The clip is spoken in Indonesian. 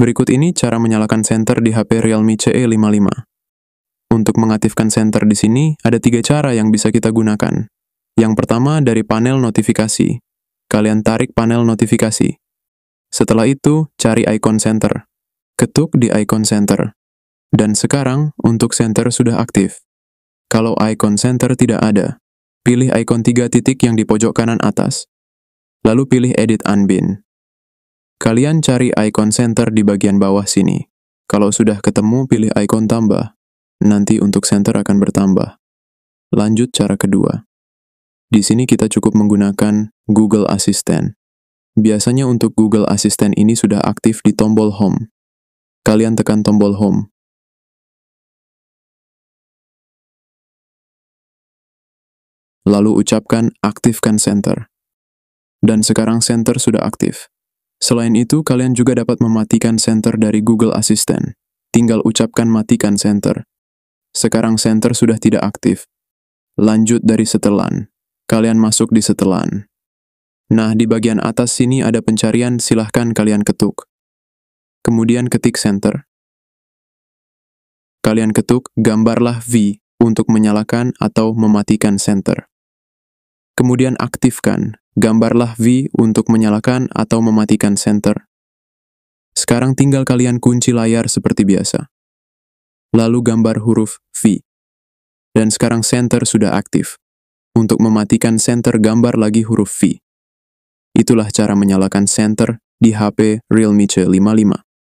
Berikut ini cara menyalakan senter di HP Realme CE55. Untuk mengaktifkan senter di sini, ada tiga cara yang bisa kita gunakan. Yang pertama dari panel notifikasi. Kalian tarik panel notifikasi. Setelah itu, cari icon center. Ketuk di icon center. Dan sekarang, untuk center sudah aktif. Kalau icon center tidak ada, pilih icon tiga titik yang di pojok kanan atas. Lalu pilih edit unbin. Kalian cari icon center di bagian bawah sini. Kalau sudah ketemu, pilih icon tambah. Nanti untuk center akan bertambah. Lanjut cara kedua. Di sini kita cukup menggunakan Google Assistant. Biasanya untuk Google Assistant ini sudah aktif di tombol Home. Kalian tekan tombol Home. Lalu ucapkan aktifkan center. Dan sekarang center sudah aktif. Selain itu, kalian juga dapat mematikan center dari Google Assistant. Tinggal ucapkan matikan center. Sekarang center sudah tidak aktif. Lanjut dari setelan. Kalian masuk di setelan. Nah, di bagian atas sini ada pencarian, silahkan kalian ketuk. Kemudian ketik center. Kalian ketuk gambarlah V untuk menyalakan atau mematikan center. Kemudian aktifkan gambarlah V untuk menyalakan atau mematikan center. Sekarang tinggal kalian kunci layar seperti biasa. Lalu gambar huruf V. Dan sekarang center sudah aktif. Untuk mematikan center, gambar lagi huruf V. Itulah cara menyalakan center di HP Realme C55.